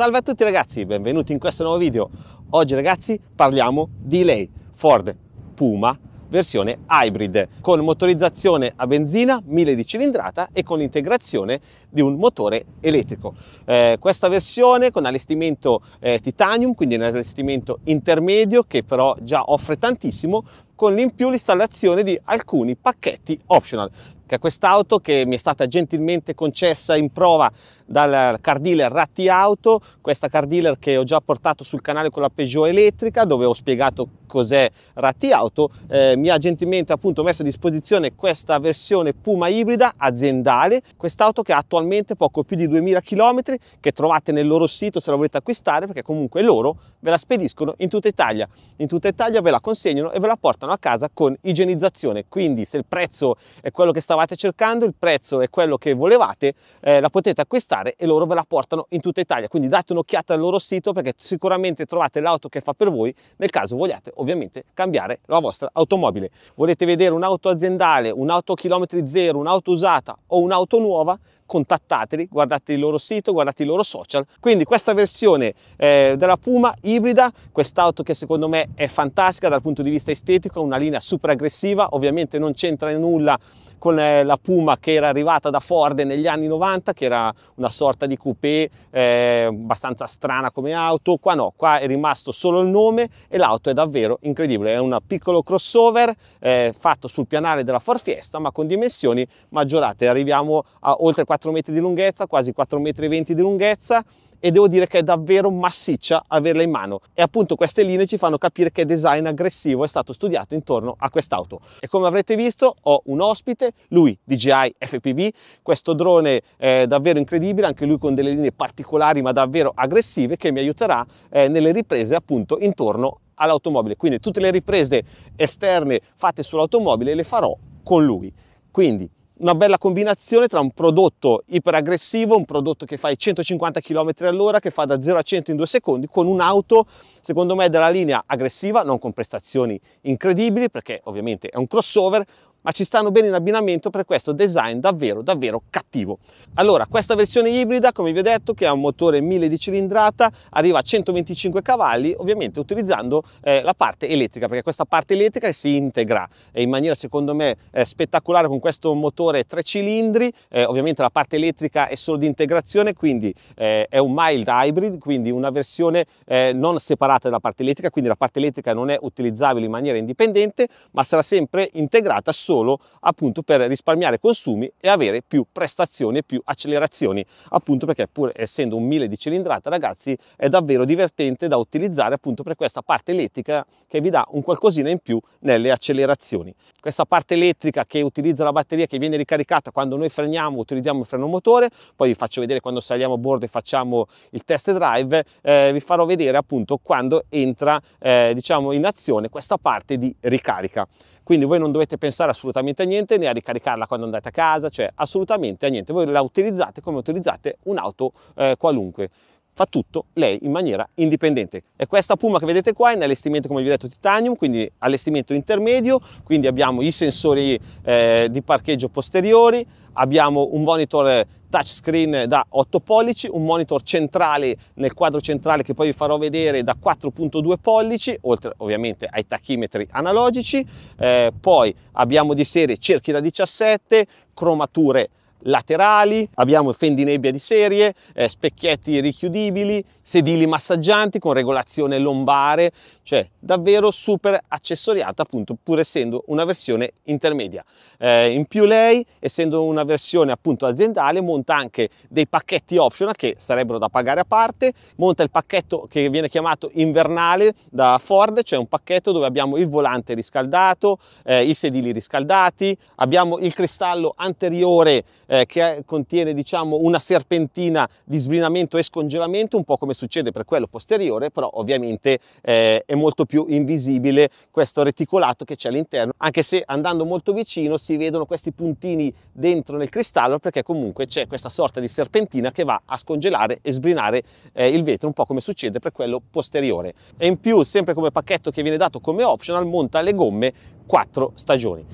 Salve a tutti ragazzi, benvenuti in questo nuovo video. Oggi ragazzi parliamo di lei, Ford Puma versione hybrid con motorizzazione a benzina 1000 di cilindrata e con l'integrazione di un motore elettrico. Eh, questa versione con allestimento eh, titanium, quindi un allestimento intermedio che però già offre tantissimo con in più l'installazione di alcuni pacchetti optional che è quest'auto che mi è stata gentilmente concessa in prova dal car dealer Ratti Auto, questa car dealer che ho già portato sul canale con la Peugeot elettrica dove ho spiegato cos'è Ratti Auto, eh, mi ha gentilmente appunto messo a disposizione questa versione Puma ibrida aziendale, quest'auto che ha attualmente poco più di 2000 km che trovate nel loro sito se la volete acquistare perché comunque loro ve la spediscono in tutta Italia, in tutta Italia ve la consegnano e ve la portano a casa con igienizzazione, quindi se il prezzo è quello che stava stavate cercando, il prezzo è quello che volevate, eh, la potete acquistare e loro ve la portano in tutta Italia. Quindi date un'occhiata al loro sito perché sicuramente trovate l'auto che fa per voi nel caso vogliate ovviamente cambiare la vostra automobile. Volete vedere un'auto aziendale, un'auto a chilometri zero, un'auto usata o un'auto nuova? contattateli, guardate il loro sito, guardate i loro social. Quindi questa versione eh, della Puma ibrida, quest'auto che secondo me è fantastica dal punto di vista estetico, ha una linea super aggressiva, ovviamente non c'entra nulla con eh, la Puma che era arrivata da Ford negli anni 90, che era una sorta di coupé eh, abbastanza strana come auto. Qua no, qua è rimasto solo il nome e l'auto è davvero incredibile. È un piccolo crossover eh, fatto sul pianale della Ford Fiesta, ma con dimensioni maggiorate. Arriviamo a oltre 4 4 metri di lunghezza, quasi 4,20 metri di lunghezza e devo dire che è davvero massiccia averla in mano e appunto queste linee ci fanno capire che design aggressivo è stato studiato intorno a quest'auto e come avrete visto ho un ospite lui DJI FPV questo drone è davvero incredibile anche lui con delle linee particolari ma davvero aggressive che mi aiuterà eh, nelle riprese appunto intorno all'automobile quindi tutte le riprese esterne fatte sull'automobile le farò con lui quindi una bella combinazione tra un prodotto iperaggressivo, un prodotto che fa i 150 km all'ora, che fa da 0 a 100 in 2 secondi, con un'auto, secondo me, della linea aggressiva, non con prestazioni incredibili, perché ovviamente è un crossover, ma ci stanno bene in abbinamento per questo design davvero davvero cattivo. Allora, questa versione ibrida, come vi ho detto, che ha un motore 1000 di cilindrata, arriva a 125 cavalli, ovviamente utilizzando eh, la parte elettrica, perché questa parte elettrica si integra eh, in maniera secondo me eh, spettacolare con questo motore tre cilindri, eh, ovviamente la parte elettrica è solo di integrazione, quindi eh, è un mild hybrid, quindi una versione eh, non separata dalla parte elettrica, quindi la parte elettrica non è utilizzabile in maniera indipendente, ma sarà sempre integrata su solo appunto per risparmiare consumi e avere più prestazioni e più accelerazioni, appunto perché pur essendo un 1000 di cilindrata, ragazzi, è davvero divertente da utilizzare appunto per questa parte elettrica che vi dà un qualcosina in più nelle accelerazioni. Questa parte elettrica che utilizza la batteria che viene ricaricata quando noi freniamo, utilizziamo il freno motore, poi vi faccio vedere quando saliamo a bordo e facciamo il test drive, eh, vi farò vedere appunto quando entra eh, diciamo in azione questa parte di ricarica. Quindi voi non dovete pensare assolutamente a niente, né a ricaricarla quando andate a casa, cioè assolutamente a niente. Voi la utilizzate come utilizzate un'auto eh, qualunque fa tutto lei in maniera indipendente. E questa Puma che vedete qua è in allestimento, come vi ho detto, titanium, quindi allestimento intermedio, quindi abbiamo i sensori eh, di parcheggio posteriori, abbiamo un monitor touchscreen da 8 pollici, un monitor centrale nel quadro centrale che poi vi farò vedere da 4.2 pollici, oltre ovviamente ai tachimetri analogici, eh, poi abbiamo di serie cerchi da 17, cromature laterali, abbiamo fendi nebbia di serie, eh, specchietti richiudibili, sedili massaggianti con regolazione lombare, cioè davvero super accessoriata appunto pur essendo una versione intermedia. Eh, in più lei, essendo una versione appunto aziendale, monta anche dei pacchetti optional che sarebbero da pagare a parte, monta il pacchetto che viene chiamato invernale da Ford, cioè un pacchetto dove abbiamo il volante riscaldato, eh, i sedili riscaldati, abbiamo il cristallo anteriore eh, che contiene diciamo una serpentina di sbrinamento e scongelamento, un po' come succede per quello posteriore, però ovviamente eh, è molto più invisibile questo reticolato che c'è all'interno, anche se andando molto vicino si vedono questi puntini dentro nel cristallo perché comunque c'è questa sorta di serpentina che va a scongelare e sbrinare eh, il vetro, un po' come succede per quello posteriore. E in più, sempre come pacchetto che viene dato come optional, monta le gomme quattro stagioni.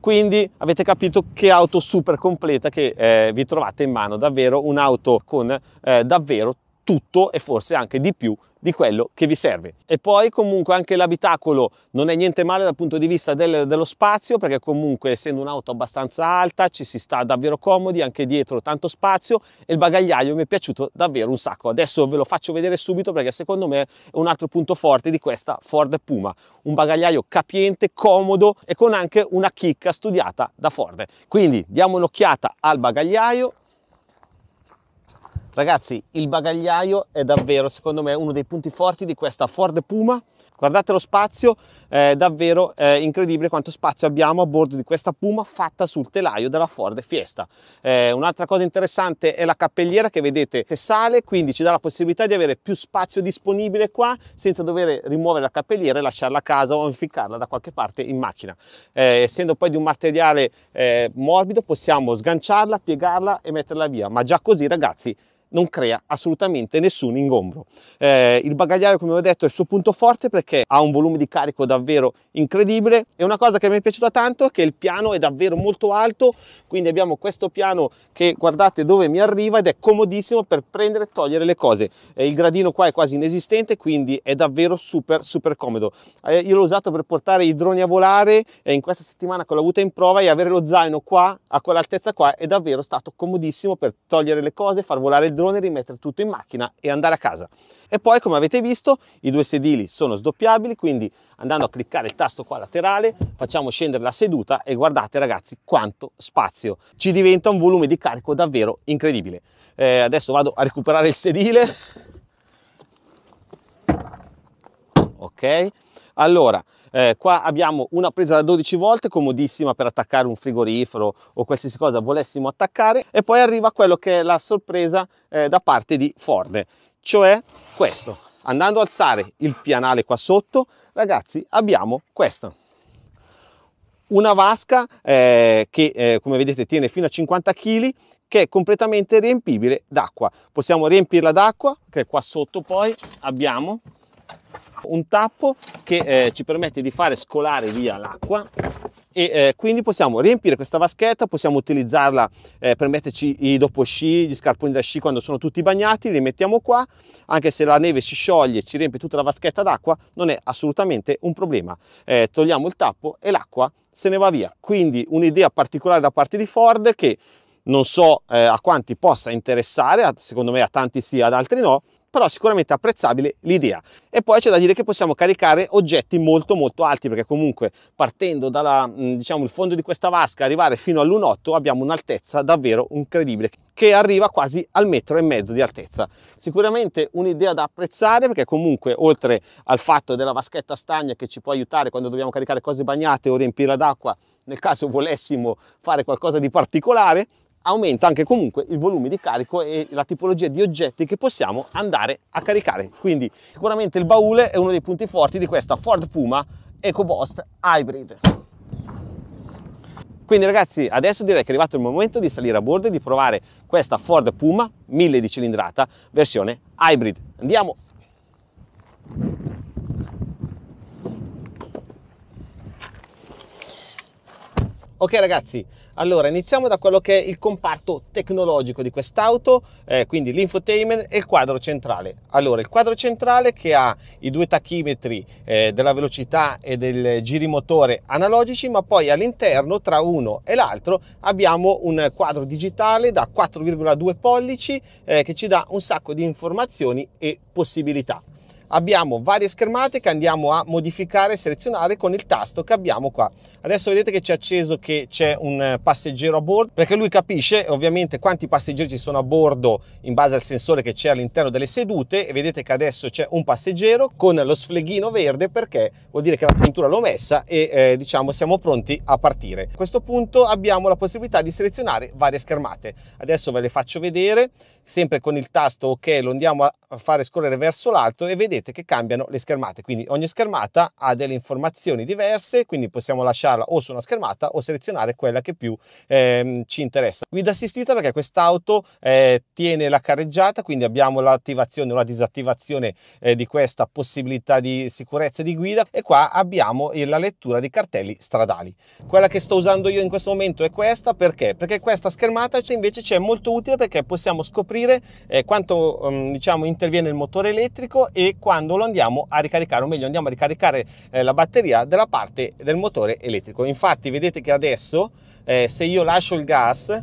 Quindi avete capito che auto super completa che eh, vi trovate in mano, davvero un'auto con eh, davvero tutto e forse anche di più di quello che vi serve. E poi comunque anche l'abitacolo non è niente male dal punto di vista del, dello spazio perché comunque essendo un'auto abbastanza alta ci si sta davvero comodi, anche dietro tanto spazio e il bagagliaio mi è piaciuto davvero un sacco. Adesso ve lo faccio vedere subito perché secondo me è un altro punto forte di questa Ford Puma, un bagagliaio capiente, comodo e con anche una chicca studiata da Ford. Quindi diamo un'occhiata al bagagliaio Ragazzi, il bagagliaio è davvero, secondo me, uno dei punti forti di questa Ford Puma. Guardate lo spazio, è davvero è incredibile quanto spazio abbiamo a bordo di questa Puma fatta sul telaio della Ford Fiesta. un'altra cosa interessante è la cappelliera che vedete che sale, quindi ci dà la possibilità di avere più spazio disponibile qua senza dover rimuovere la cappelliera e lasciarla a casa o inficcarla da qualche parte in macchina. essendo poi di un materiale morbido possiamo sganciarla, piegarla e metterla via, ma già così ragazzi non crea assolutamente nessun ingombro. Eh, il bagagliaio, come ho detto, è il suo punto forte perché ha un volume di carico davvero incredibile e una cosa che mi è piaciuta tanto è che il piano è davvero molto alto, quindi abbiamo questo piano che guardate dove mi arriva ed è comodissimo per prendere e togliere le cose. Eh, il gradino qua è quasi inesistente, quindi è davvero super super comodo. Eh, io l'ho usato per portare i droni a volare e in questa settimana che l'ho avuta in prova e avere lo zaino qua a quell'altezza qua è davvero stato comodissimo per togliere le cose, far volare il drone drone, rimettere tutto in macchina e andare a casa. E poi come avete visto i due sedili sono sdoppiabili, quindi andando a cliccare il tasto qua laterale facciamo scendere la seduta e guardate ragazzi quanto spazio. Ci diventa un volume di carico davvero incredibile. Eh, adesso vado a recuperare il sedile. Ok, allora eh, qua abbiamo una presa da 12 volte comodissima per attaccare un frigorifero o qualsiasi cosa volessimo attaccare e poi arriva quello che è la sorpresa eh, da parte di Ford, cioè questo. Andando a alzare il pianale qua sotto, ragazzi, abbiamo questo una vasca eh, che eh, come vedete tiene fino a 50 kg che è completamente riempibile d'acqua possiamo riempirla d'acqua che qua sotto poi abbiamo un tappo che eh, ci permette di fare scolare via l'acqua e eh, quindi possiamo riempire questa vaschetta, possiamo utilizzarla eh, per metterci i dopo sci, gli scarponi da sci quando sono tutti bagnati, li mettiamo qua, anche se la neve si scioglie e ci riempie tutta la vaschetta d'acqua, non è assolutamente un problema. Eh, togliamo il tappo e l'acqua se ne va via. Quindi un'idea particolare da parte di Ford che non so eh, a quanti possa interessare, secondo me a tanti sì, ad altri no, però sicuramente apprezzabile l'idea. E poi c'è da dire che possiamo caricare oggetti molto molto alti, perché comunque partendo dal diciamo, fondo di questa vasca arrivare fino all'1,8 abbiamo un'altezza davvero incredibile, che arriva quasi al metro e mezzo di altezza. Sicuramente un'idea da apprezzare, perché comunque oltre al fatto della vaschetta stagna che ci può aiutare quando dobbiamo caricare cose bagnate o riempire d'acqua, nel caso volessimo fare qualcosa di particolare, aumenta anche comunque il volume di carico e la tipologia di oggetti che possiamo andare a caricare. Quindi sicuramente il baule è uno dei punti forti di questa Ford Puma EcoBoost Hybrid. Quindi ragazzi adesso direi che è arrivato il momento di salire a bordo e di provare questa Ford Puma 1000 di cilindrata versione hybrid. Andiamo! Ok ragazzi, allora iniziamo da quello che è il comparto tecnologico di quest'auto, eh, quindi l'infotainment e il quadro centrale. Allora, il quadro centrale che ha i due tachimetri eh, della velocità e del girimotore analogici, ma poi all'interno tra uno e l'altro abbiamo un quadro digitale da 4,2 pollici eh, che ci dà un sacco di informazioni e possibilità abbiamo varie schermate che andiamo a modificare e selezionare con il tasto che abbiamo qua. Adesso vedete che c'è acceso che c'è un eh, passeggero a bordo perché lui capisce ovviamente quanti passeggeri ci sono a bordo in base al sensore che c'è all'interno delle sedute e vedete che adesso c'è un passeggero con lo sfleghino verde perché vuol dire che la puntura l'ho messa e eh, diciamo siamo pronti a partire. A questo punto abbiamo la possibilità di selezionare varie schermate. Adesso ve le faccio vedere sempre con il tasto ok lo andiamo a fare scorrere verso l'alto e vedete vedete che cambiano le schermate, quindi ogni schermata ha delle informazioni diverse, quindi possiamo lasciarla o su una schermata o selezionare quella che più ehm, ci interessa. Guida assistita perché quest'auto eh, tiene la carreggiata, quindi abbiamo l'attivazione o la disattivazione eh, di questa possibilità di sicurezza di guida e qua abbiamo la lettura di cartelli stradali. Quella che sto usando io in questo momento è questa perché? Perché questa schermata cioè, invece ci è molto utile perché possiamo scoprire eh, quanto ehm, diciamo interviene il motore elettrico e quanto quando lo andiamo a ricaricare, o meglio andiamo a ricaricare eh, la batteria della parte del motore elettrico. Infatti vedete che adesso eh, se io lascio il gas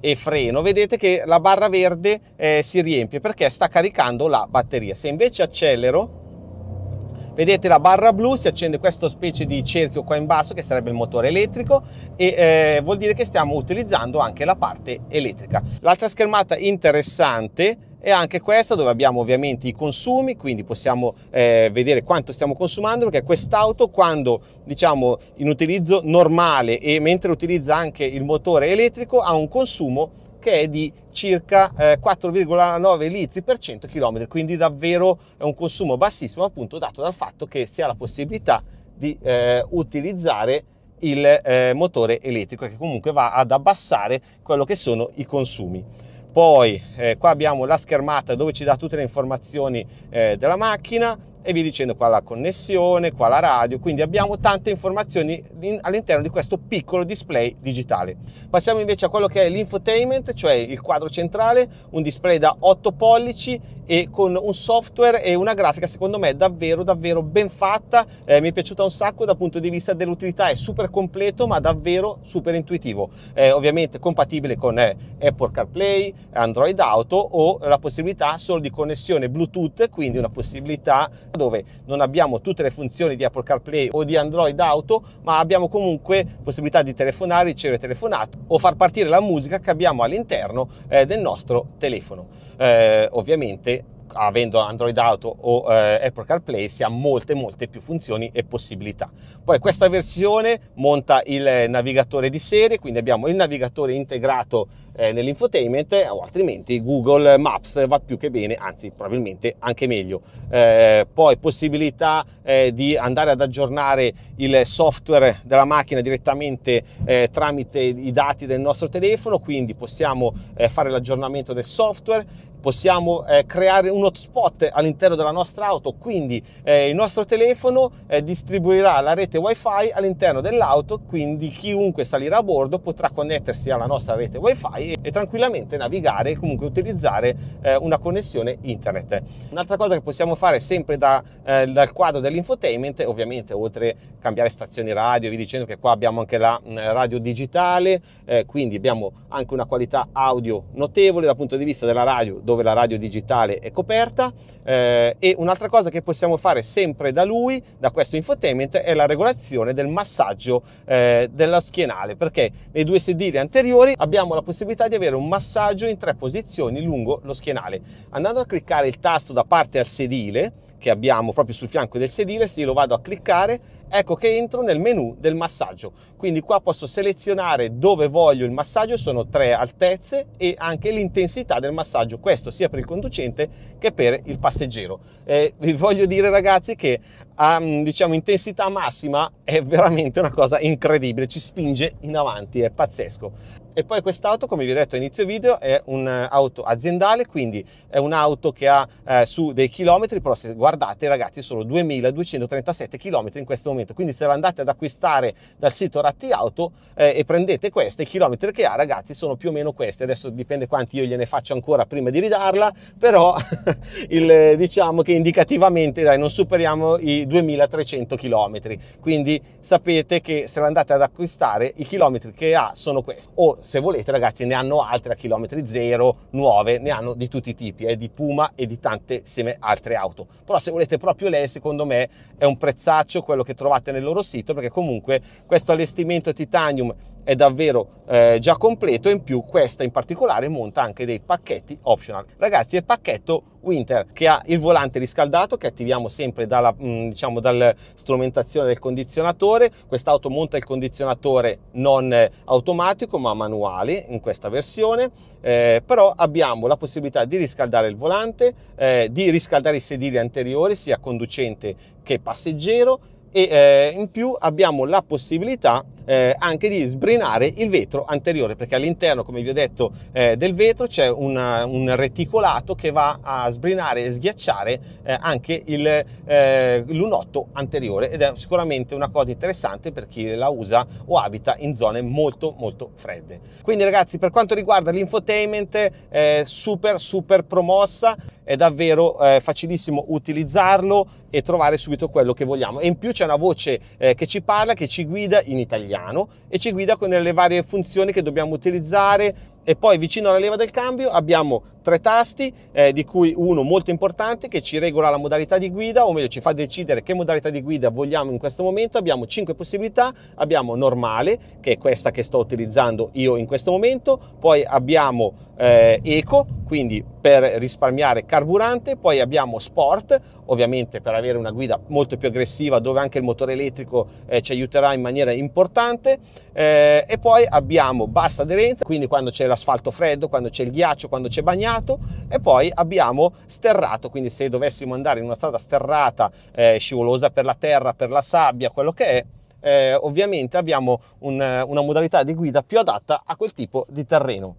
e freno, vedete che la barra verde eh, si riempie perché sta caricando la batteria. Se invece accelero, vedete la barra blu, si accende questo specie di cerchio qua in basso che sarebbe il motore elettrico e eh, vuol dire che stiamo utilizzando anche la parte elettrica. L'altra schermata interessante e anche questa dove abbiamo ovviamente i consumi, quindi possiamo eh, vedere quanto stiamo consumando perché quest'auto quando diciamo in utilizzo normale e mentre utilizza anche il motore elettrico ha un consumo che è di circa eh, 4,9 litri per 100 km, quindi davvero è un consumo bassissimo appunto dato dal fatto che si ha la possibilità di eh, utilizzare il eh, motore elettrico che comunque va ad abbassare quello che sono i consumi poi eh, qua abbiamo la schermata dove ci dà tutte le informazioni eh, della macchina e vi dicendo qua la connessione, qua la radio, quindi abbiamo tante informazioni all'interno di questo piccolo display digitale. Passiamo invece a quello che è l'infotainment, cioè il quadro centrale, un display da 8 pollici e con un software e una grafica secondo me davvero davvero ben fatta, eh, mi è piaciuta un sacco dal punto di vista dell'utilità, è super completo ma davvero super intuitivo, eh, ovviamente compatibile con eh, Apple CarPlay, Android Auto o la possibilità solo di connessione Bluetooth, quindi una possibilità dove non abbiamo tutte le funzioni di Apple CarPlay o di Android Auto, ma abbiamo comunque possibilità di telefonare, ricevere telefonate o far partire la musica che abbiamo all'interno eh, del nostro telefono. Eh, ovviamente avendo Android Auto o eh, Apple CarPlay si ha molte molte più funzioni e possibilità. Poi questa versione monta il navigatore di serie, quindi abbiamo il navigatore integrato eh, nell'infotainment o altrimenti Google Maps va più che bene, anzi probabilmente anche meglio. Eh, poi possibilità eh, di andare ad aggiornare il software della macchina direttamente eh, tramite i dati del nostro telefono, quindi possiamo eh, fare l'aggiornamento del software, possiamo eh, creare un hotspot all'interno della nostra auto, quindi eh, il nostro telefono eh, distribuirà la rete wifi all'interno dell'auto, quindi chiunque salirà a bordo potrà connettersi alla nostra rete wifi e, e tranquillamente navigare e comunque utilizzare eh, una connessione internet. Un'altra cosa che possiamo fare sempre da, eh, dal quadro dell'infotainment, ovviamente oltre a cambiare stazioni radio, vi dicendo che qua abbiamo anche la mh, mm, radio digitale, eh, quindi abbiamo anche una qualità audio notevole dal punto di vista della radio, dove la radio digitale è coperta. Eh, e un'altra cosa che possiamo fare sempre da lui, da questo infotainment, è la regolazione regolazione del massaggio eh, della schienale perché nei due sedili anteriori abbiamo la possibilità di avere un massaggio in tre posizioni lungo lo schienale. Andando a cliccare il tasto da parte al sedile che abbiamo proprio sul fianco del sedile, se lo vado a cliccare ecco che entro nel menu del massaggio quindi qua posso selezionare dove voglio il massaggio sono tre altezze e anche l'intensità del massaggio questo sia per il conducente che per il passeggero eh, vi voglio dire ragazzi che a diciamo, intensità massima è veramente una cosa incredibile, ci spinge in avanti, è pazzesco. E poi quest'auto, come vi ho detto all'inizio video, è un'auto eh, aziendale, quindi è un'auto che ha eh, su dei chilometri, però se guardate ragazzi sono 2237 chilometri in questo momento, quindi se la andate ad acquistare dal sito Ratti Auto eh, e prendete queste, i chilometri che ha ragazzi sono più o meno questi, adesso dipende quanti io gliene faccio ancora prima di ridarla, però il, eh, diciamo che indicativamente dai, non superiamo i 2300 km. Quindi sapete che se andate ad acquistare i chilometri che ha sono questi. O se volete ragazzi ne hanno altre a chilometri zero, nuove, ne hanno di tutti i tipi, eh, di Puma e di tantissime altre auto. Però se volete proprio lei secondo me è un prezzaccio quello che trovate nel loro sito perché comunque questo allestimento titanium è davvero eh, già completo in più questa in particolare monta anche dei pacchetti optional ragazzi il pacchetto Winter che ha il volante riscaldato che attiviamo sempre dalla mm, diciamo dalla strumentazione del condizionatore quest'auto monta il condizionatore non eh, automatico ma manuale in questa versione eh, però abbiamo la possibilità di riscaldare il volante eh, di riscaldare i sedili anteriori sia conducente che passeggero e eh, in più abbiamo la possibilità eh, anche di sbrinare il vetro anteriore perché all'interno come vi ho detto eh, del vetro c'è una, un reticolato che va a sbrinare e sghiacciare eh, anche il, eh, l'unotto anteriore ed è sicuramente una cosa interessante per chi la usa o abita in zone molto molto fredde quindi ragazzi per quanto riguarda l'infotainment eh, super super promossa è davvero eh, facilissimo utilizzarlo e trovare subito quello che vogliamo e in più c'è una voce che ci parla che ci guida in italiano piano e ci guida con le varie funzioni che dobbiamo utilizzare e poi vicino alla leva del cambio abbiamo tre tasti, eh, di cui uno molto importante che ci regola la modalità di guida, o meglio ci fa decidere che modalità di guida vogliamo in questo momento. Abbiamo cinque possibilità, abbiamo normale, che è questa che sto utilizzando io in questo momento, poi abbiamo eh, eco, quindi per risparmiare carburante, poi abbiamo sport, ovviamente per avere una guida molto più aggressiva dove anche il motore elettrico eh, ci aiuterà in maniera importante eh, e poi abbiamo bassa aderenza, quindi quando c'è l'asfalto freddo, quando c'è il ghiaccio, quando c'è bagnato, bagnato e poi abbiamo sterrato, quindi se dovessimo andare in una strada sterrata, eh, scivolosa per la terra, per la sabbia, quello che è, eh, ovviamente abbiamo un, eh, una modalità di guida più adatta a quel tipo di terreno.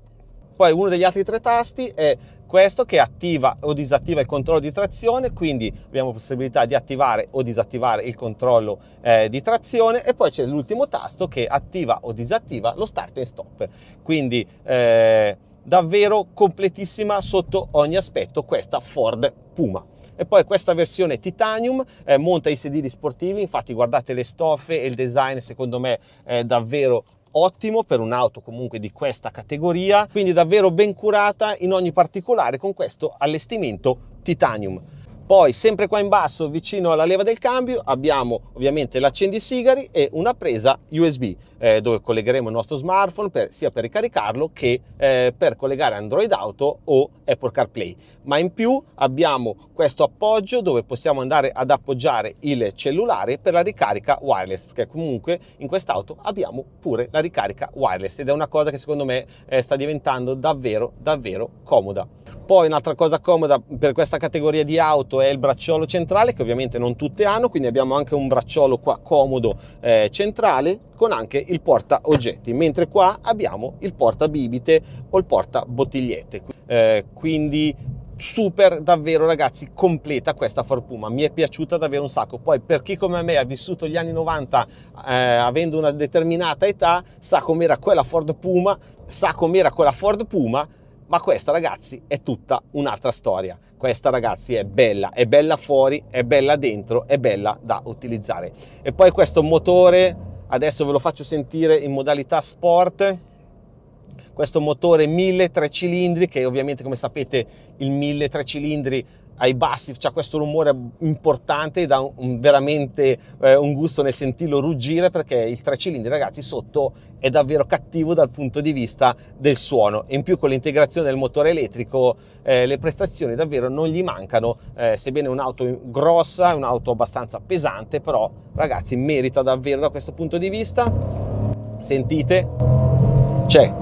Poi uno degli altri tre tasti è questo che attiva o disattiva il controllo di trazione, quindi abbiamo possibilità di attivare o disattivare il controllo eh, di trazione e poi c'è l'ultimo tasto che attiva o disattiva lo start and stop. Quindi eh, davvero completissima sotto ogni aspetto questa Ford Puma. E poi questa versione titanium eh, monta i sedili sportivi, infatti guardate le stoffe e il design secondo me è davvero ottimo per un'auto comunque di questa categoria, quindi davvero ben curata in ogni particolare con questo allestimento titanium. Poi sempre qua in basso vicino alla leva del cambio abbiamo ovviamente l'accendisigari e una presa USB eh, dove collegheremo il nostro smartphone per, sia per ricaricarlo che eh, per collegare Android Auto o Apple CarPlay. Ma in più abbiamo questo appoggio dove possiamo andare ad appoggiare il cellulare per la ricarica wireless perché comunque in quest'auto abbiamo pure la ricarica wireless ed è una cosa che secondo me eh, sta diventando davvero davvero comoda. Poi un'altra cosa comoda per questa categoria di auto è il bracciolo centrale che ovviamente non tutte hanno, quindi abbiamo anche un bracciolo qua comodo eh, centrale con anche il porta oggetti, mentre qua abbiamo il porta bibite o il porta bottigliette. Eh, quindi super davvero ragazzi completa questa Ford Puma mi è piaciuta davvero un sacco poi per chi come me ha vissuto gli anni 90 eh, avendo una determinata età sa com'era quella Ford Puma sa com'era quella Ford Puma ma questa ragazzi è tutta un'altra storia. Questa ragazzi è bella, è bella fuori, è bella dentro, è bella da utilizzare. E poi questo motore, adesso ve lo faccio sentire in modalità sport, questo motore 1000 tre cilindri che ovviamente come sapete il 1000 tre cilindri ai bassi, c'è questo rumore importante, da un, veramente eh, un gusto nel sentirlo ruggire perché il tre cilindri ragazzi sotto è davvero cattivo dal punto di vista del suono e in più con l'integrazione del motore elettrico eh, le prestazioni davvero non gli mancano, eh, sebbene un'auto grossa, un'auto abbastanza pesante, però ragazzi merita davvero da questo punto di vista, sentite, c'è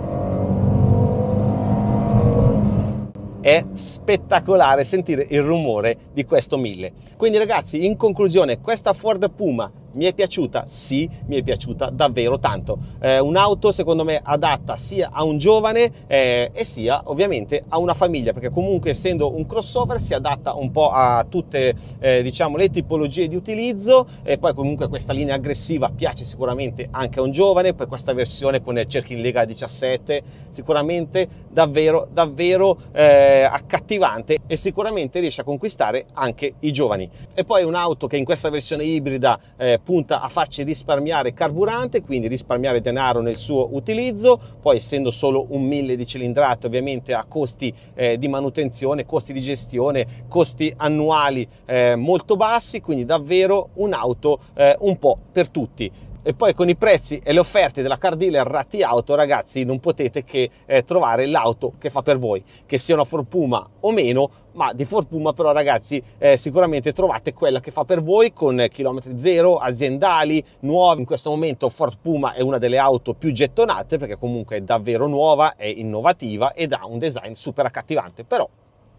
è spettacolare sentire il rumore di questo 1000. Quindi ragazzi, in conclusione, questa Ford Puma mi è piaciuta? Sì, mi è piaciuta davvero tanto. Eh, un'auto secondo me adatta sia a un giovane eh, e sia ovviamente a una famiglia, perché comunque essendo un crossover si adatta un po' a tutte eh, diciamo, le tipologie di utilizzo e poi comunque questa linea aggressiva piace sicuramente anche a un giovane, poi questa versione con il cerchi in lega 17 sicuramente davvero davvero eh, accattivante e sicuramente riesce a conquistare anche i giovani. E poi un'auto che in questa versione ibrida eh, punta a farci risparmiare carburante, quindi risparmiare denaro nel suo utilizzo, poi essendo solo un 1000 di cilindrata ovviamente ha costi eh, di manutenzione, costi di gestione, costi annuali eh, molto bassi, quindi davvero un'auto eh, un po' per tutti e poi con i prezzi e le offerte della car dealer Ratti Auto ragazzi non potete che eh, trovare l'auto che fa per voi che sia una Puma o meno ma di Puma però ragazzi eh, sicuramente trovate quella che fa per voi con chilometri zero, aziendali, nuovi. In questo momento Ford Puma è una delle auto più gettonate perché comunque è davvero nuova, è innovativa ed ha un design super accattivante però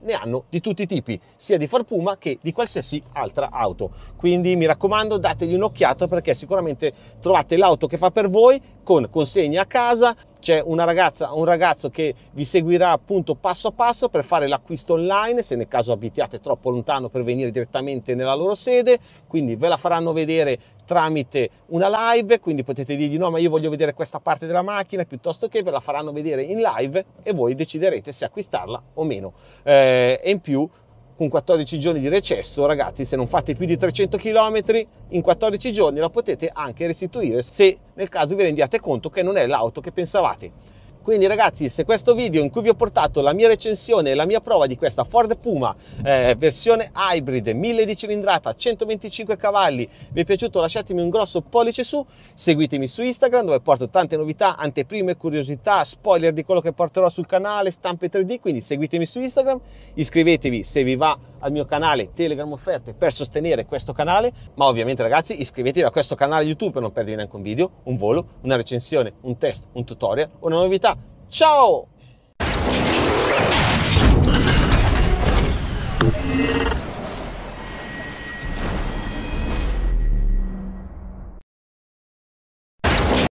ne hanno di tutti i tipi, sia di Far Puma che di qualsiasi altra auto. Quindi mi raccomando, dategli un'occhiata perché sicuramente trovate l'auto che fa per voi con consegne a casa c'è una ragazza un ragazzo che vi seguirà appunto passo a passo per fare l'acquisto online se nel caso abitiate troppo lontano per venire direttamente nella loro sede quindi ve la faranno vedere tramite una live quindi potete dirgli no ma io voglio vedere questa parte della macchina piuttosto che ve la faranno vedere in live e voi deciderete se acquistarla o meno eh, e in più con 14 giorni di recesso, ragazzi, se non fate più di 300 km in 14 giorni la potete anche restituire se nel caso vi rendiate conto che non è l'auto che pensavate. Quindi ragazzi se questo video in cui vi ho portato la mia recensione e la mia prova di questa Ford Puma eh, versione hybrid 1000 di cilindrata 125 cavalli vi è piaciuto lasciatemi un grosso pollice su, seguitemi su Instagram dove porto tante novità, anteprime, curiosità, spoiler di quello che porterò sul canale, stampe 3D, quindi seguitemi su Instagram, iscrivetevi se vi va al mio canale Telegram Offerte per sostenere questo canale, ma ovviamente ragazzi iscrivetevi a questo canale YouTube per non perdere neanche un video, un volo, una recensione, un test, un tutorial, una novità Ciao!